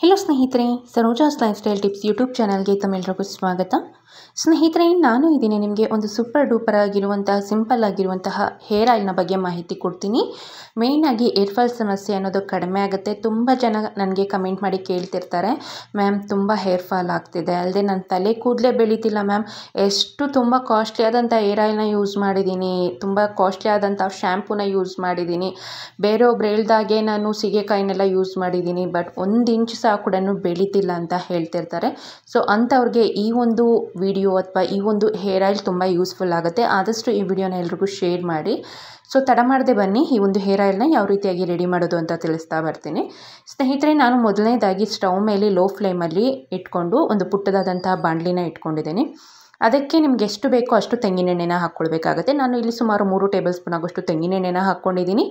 hello ಸ್ನೇಹಿತರೆ Saroja's lifestyle tips YouTube ಚಾನಲ್ಗೆ ತಮ್ಮೆಲ್ಲರಿಗೂ ಸ್ವಾಗತ ಸ್ನೇಹಿತರೆ ನಾನು ಇದೀನಿ ನಿಮಗೆ ಒಂದು ಸೂಪರ್ ಡೂಪರ್ ಆಗಿರುವಂತಹ ಸಿಂಪಲ್ ಆಗಿರುವಂತಹ ಹೇರ್ ಆಯಿಲ್ನ ಬಗ್ಗೆ ಮಾಹಿತಿ ಕೊಡ್ತೀನಿ ಮೇಯ್ನಾಗಿ ಏರ್ ಫಾಲ್ ಸಮಸ್ಯೆ ಅನ್ನೋದು ಕಡಿಮೆ ಆಗುತ್ತೆ ತುಂಬ ಜನ ನನಗೆ ಕಮೆಂಟ್ ಮಾಡಿ ಕೇಳ್ತಿರ್ತಾರೆ ಮ್ಯಾಮ್ ತುಂಬ ಹೇರ್ ಫಾಲ್ ಆಗ್ತಿದೆ ಅಲ್ಲದೆ ನನ್ನ ತಲೆ ಕೂದಲೇ ಬೆಳೀತಿಲ್ಲ ಮ್ಯಾಮ್ ಎಷ್ಟು ತುಂಬ ಕಾಸ್ಟ್ಲಿ ಆದಂಥ ಏರ್ ಆಯಿಲ್ನ ಯೂಸ್ ಮಾಡಿದ್ದೀನಿ ತುಂಬ ಕಾಸ್ಟ್ಲಿ ಆದಂಥ ಶ್ಯಾಂಪೂನ ಯೂಸ್ ಮಾಡಿದ್ದೀನಿ ಬೇರೆಯೊಬ್ರು ಹೇಳ್ದಾಗೆ ನಾನು ಸೀಗೆಕಾಯಿನೆಲ್ಲ ಯೂಸ್ ಮಾಡಿದ್ದೀನಿ ಬಟ್ ಒಂದು ಸಹ ಸಹ ಕೂಡ ಬೆಳೀತಿಲ್ಲ ಅಂತ ಹೇಳ್ತಿರ್ತಾರೆ ಸೊ ಅಂಥವ್ರಿಗೆ ಈ ಒಂದು ವಿಡಿಯೋ ಅಥವಾ ಈ ಒಂದು ಹೇರ್ ಆಯಿಲ್ ತುಂಬ ಯೂಸ್ಫುಲ್ ಆಗುತ್ತೆ ಆದಷ್ಟು ಈ ವಿಡಿಯೋನ ಎಲ್ರಿಗೂ ಶೇರ್ ಮಾಡಿ ಸೊ ತಡ ಮಾಡದೆ ಬನ್ನಿ ಈ ಒಂದು ಹೇರ್ ಆಯಿಲ್ನ ಯಾವ ರೀತಿಯಾಗಿ ರೆಡಿ ಮಾಡೋದು ಅಂತ ತಿಳಿಸ್ತಾ ಬರ್ತೀನಿ ಸ್ನೇಹಿತರೆ ನಾನು ಮೊದಲನೇದಾಗಿ ಸ್ಟವ್ ಮೇಲೆ ಲೋ ಫ್ಲೇಮಲ್ಲಿ ಇಟ್ಕೊಂಡು ಒಂದು ಪುಟ್ಟದಾದಂತಹ ಬಾಣಲಿನ ಇಟ್ಕೊಂಡಿದ್ದೀನಿ ಅದಕ್ಕೆ ನಿಮ್ಗೆ ಎಷ್ಟು ಬೇಕೋ ಅಷ್ಟು ತೆಂಗಿನೆಣ್ಣೆನ ಹಾಕ್ಕೊಳ್ಬೇಕಾಗುತ್ತೆ ನಾನು ಇಲ್ಲಿ ಸುಮಾರು ಮೂರು ಟೇಬಲ್ ಸ್ಪೂನ್ ಆಗೋಷ್ಟು ತೆಂಗಿನೆಣ್ಣೆನ ಹಾಕ್ಕೊಂಡಿದ್ದೀನಿ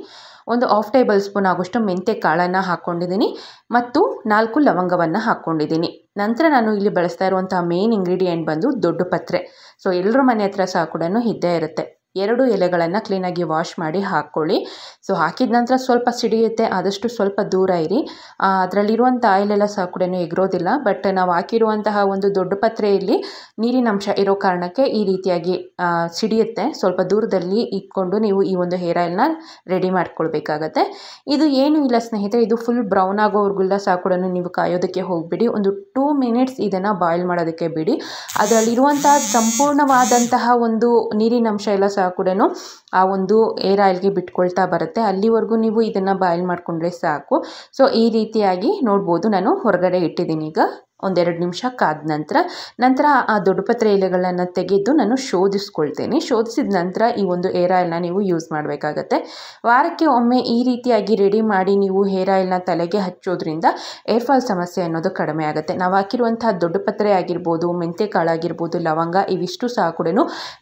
ಒಂದು ಆಫ್ ಟೇಬಲ್ ಸ್ಪೂನ್ ಆಗೋಷ್ಟು ಮೆಂತ್ಯ ಕಾಳನ್ನು ಹಾಕ್ಕೊಂಡಿದ್ದೀನಿ ಮತ್ತು ನಾಲ್ಕು ಲವಂಗವನ್ನು ಹಾಕ್ಕೊಂಡಿದ್ದೀನಿ ನಂತರ ನಾನು ಇಲ್ಲಿ ಬಳಸ್ತಾ ಇರುವಂತಹ ಮೇನ್ ಇಂಗ್ರೀಡಿಯೆಂಟ್ ಬಂದು ದೊಡ್ಡ ಪತ್ರೆ ಸೊ ಎಲ್ಲರ ಮನೆ ಹತ್ರ ಸಹ ಕೂಡ ಇದ್ದೇ ಇರುತ್ತೆ ಎರಡು ಎಲೆಗಳನ್ನು ಕ್ಲೀನಾಗಿ ವಾಶ್ ಮಾಡಿ ಹಾಕ್ಕೊಳ್ಳಿ ಸೊ ಹಾಕಿದ ನಂತರ ಸ್ವಲ್ಪ ಸಿಡಿಯುತ್ತೆ ಆದಷ್ಟು ಸ್ವಲ್ಪ ದೂರ ಇರಿ ಅದರಲ್ಲಿರುವಂಥ ಆಯಿಲೆಲ್ಲ ಸಹ ಕೂಡ ಎಗರೋದಿಲ್ಲ ಬಟ್ ನಾವು ಹಾಕಿರುವಂತಹ ಒಂದು ದೊಡ್ಡ ಪತ್ರೆಯಲ್ಲಿ ನೀರಿನಂಶ ಇರೋ ಕಾರಣಕ್ಕೆ ಈ ರೀತಿಯಾಗಿ ಸಿಡಿಯುತ್ತೆ ಸ್ವಲ್ಪ ದೂರದಲ್ಲಿ ಇಟ್ಕೊಂಡು ನೀವು ಈ ಒಂದು ಹೇರ್ ಆಯಿಲ್ನ ರೆಡಿ ಮಾಡ್ಕೊಳ್ಬೇಕಾಗತ್ತೆ ಇದು ಏನು ಇಲ್ಲ ಸ್ನೇಹಿತರೆ ಇದು ಫುಲ್ ಬ್ರೌನ್ ಆಗೋವರೆಗೂ ಸಹ ಕೂಡ ನೀವು ಕಾಯೋದಕ್ಕೆ ಹೋಗಬೇಡಿ ಒಂದು ಟೂ ಮಿನಿಟ್ಸ್ ಇದನ್ನು ಬಾಯ್ಲ್ ಮಾಡೋದಕ್ಕೆ ಬಿಡಿ ಅದರಲ್ಲಿರುವಂತಹ ಸಂಪೂರ್ಣವಾದಂತಹ ಒಂದು ನೀರಿನಂಶ ಎಲ್ಲ ಸಹ ಕೂಡ ಆ ಒಂದು ಏರ್ ಆಯಿಲ್ಗೆ ಬಿಟ್ಕೊಳ್ತಾ ಬರುತ್ತೆ ಅಲ್ಲಿವರೆಗೂ ನೀವು ಇದನ್ನು ಬಾಯ್ಲ್ ಮಾಡಿಕೊಂಡ್ರೆ ಸಾಕು ಸೊ ಈ ರೀತಿಯಾಗಿ ನೋಡ್ಬೋದು ನಾನು ಹೊರಗಡೆ ಇಟ್ಟಿದ್ದೀನಿ ಈಗ ಒಂದೆರಡು ನಿಮಿಷ ಕಾದ ನಂತರ ನಂತರ ಆ ದೊಡ್ಡಪತ್ರೆ ಎಲೆಗಳನ್ನು ತೆಗೆದು ನಾನು ಶೋಧಿಸ್ಕೊಳ್ತೇನೆ ಶೋಧಿಸಿದ ನಂತರ ಈ ಒಂದು ಹೇರ್ ಆಯಿಲ್ನ ನೀವು ಯೂಸ್ ಮಾಡಬೇಕಾಗತ್ತೆ ವಾರಕ್ಕೆ ಒಮ್ಮೆ ಈ ರೀತಿಯಾಗಿ ರೆಡಿ ಮಾಡಿ ನೀವು ಹೇರ್ ಆಯಿಲ್ನ ತಲೆಗೆ ಹಚ್ಚೋದ್ರಿಂದ ಏರ್ ಫಾಲ್ ಸಮಸ್ಯೆ ಅನ್ನೋದು ಕಡಿಮೆ ಆಗುತ್ತೆ ನಾವು ಹಾಕಿರುವಂತಹ ದೊಡ್ಡಪತ್ರೆ ಆಗಿರ್ಬೋದು ಮೆಂತ್ಯ ಆಗಿರ್ಬೋದು ಲವಂಗ ಇವಿಷ್ಟು ಸಹ ಕೂಡ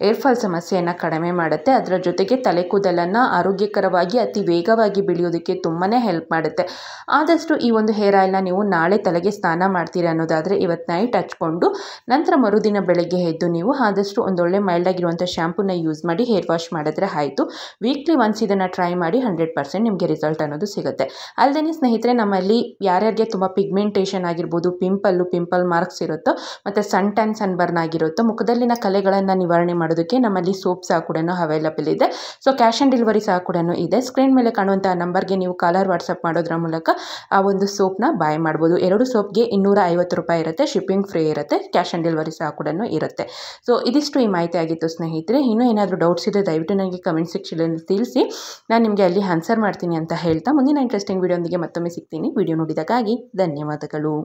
ಏರ್ ಫಾಲ್ ಸಮಸ್ಯೆಯನ್ನು ಕಡಿಮೆ ಮಾಡುತ್ತೆ ಅದರ ಜೊತೆಗೆ ತಲೆ ಕೂದಲನ್ನು ಆರೋಗ್ಯಕರವಾಗಿ ಅತಿ ವೇಗವಾಗಿ ಬೆಳೆಯೋದಕ್ಕೆ ತುಂಬಾ ಹೆಲ್ಪ್ ಮಾಡುತ್ತೆ ಆದಷ್ಟು ಈ ಒಂದು ಹೇರ್ ಆಯಿಲ್ನ ನೀವು ನಾಳೆ ತಲೆಗೆ ಸ್ನಾನ ಮಾಡ್ತೀರಾ ಅನ್ನೋದಾದರೆ ಇವತ್ತು ನೈಟ್ ಹಚ್ಕೊಂಡು ನಂತರ ಮರುದಿನ ಬೆಳಗ್ಗೆ ಎದ್ದು ನೀವು ಆದಷ್ಟು ಒಂದೊಳ್ಳೆ ಮೈಲ್ಡ್ ಆಗಿರುವಂಥ ಶ್ಯಾಂಪೂನ ಯೂಸ್ ಮಾಡಿ ಹೇರ್ ವಾಶ್ ಮಾಡಿದ್ರೆ ಆಯಿತು ವೀಕ್ಲಿ ಒನ್ಸ್ ಇದನ್ನು ಟ್ರೈ ಮಾಡಿ ಹಂಡ್ರೆಡ್ ಪರ್ಸೆಂಟ್ ನಿಮಗೆ ರಿಸಲ್ಟ್ ಅನ್ನೋದು ಸಿಗುತ್ತೆ ಅಲ್ಲದೆ ಸ್ನೇಹಿತರೆ ನಮ್ಮಲ್ಲಿ ಯಾರ್ಯಾರಿಗೆ ತುಂಬ ಪಿಗ್ಮೆಂಟೇಷನ್ ಆಗಿರ್ಬೋದು ಪಿಂಪಲ್ಲು ಪಿಂಪಲ್ ಮಾರ್ಕ್ಸ್ ಇರುತ್ತೋ ಮತ್ತು ಸನ್ ಟ್ಯಾನ್ ಸನ್ಬರ್ನ್ ಬರ್ನ್ ಆಗಿರುತ್ತೋ ಮುಖದಲ್ಲಿನ ಕಲೆಗಳನ್ನು ನಿವಾರಣೆ ಮಾಡೋದಕ್ಕೆ ನಮ್ಮಲ್ಲಿ ಸೋಪ್ ಸಹ ಕೂಡ ಅವೈಲಬಲ್ ಇದೆ ಸೊ ಕ್ಯಾಶ್ ಆನ್ ಡೆಲಿವರಿ ಸಹ ಕೂಡ ಇದೆ ಸ್ಕ್ರೀನ್ ಮೇಲೆ ಕಾಣುವಂಥ ನಂಬರ್ಗೆ ನೀವು ಕಾಲರ್ ವಾಟ್ಸಪ್ ಮಾಡೋದ್ರ ಮೂಲಕ ಆ ಒಂದು ಸೋಪ್ನ ಬಾಯ್ ಮಾಡ್ಬೋದು ಎರಡು ಸೋಪ್ಗೆ ಇನ್ನೂರ ಐವತ್ತು ರೂಪಾಯಿ ಇರುತ್ತೆ ಶಿಪ್ಪಿಂಗ್ ಫ್ರೀ ಇರುತ್ತೆ ಕ್ಯಾಶ್ ಆನ್ ಡೆಲಿವರಿ ಸಹ ಕೂಡ ಇರುತ್ತೆ ಸೊ ಇದಿಷ್ಟು ಈ ಮಾಹಿತಿ ಆಗಿತ್ತು ಸ್ನೇಹಿತರೆ ಇನ್ನೂ ಏನಾದರೂ ಡೌಟ್ಸ್ ಇದೆ ದಯವಿಟ್ಟು ನನಗೆ ಕಮೆಂಟ್ ಅಲ್ಲಿ ತಿಳಿಸಿ ನಾನು ನಿಮಗೆ ಅಲ್ಲಿ ಆನ್ಸರ್ ಮಾಡ್ತೀನಿ ಅಂತ ಹೇಳ್ತಾ ಮುಂದಿನ ಇಂಟ್ರೆಸ್ಟಿಂಗ್ ವಿಡಿಯೋಂದಿಗೆ ಮತ್ತೊಮ್ಮೆ ಸಿಗ್ತೀನಿ ವಿಡಿಯೋ ನೋಡಿದಕ್ಕಾಗಿ ಧನ್ಯವಾದಗಳು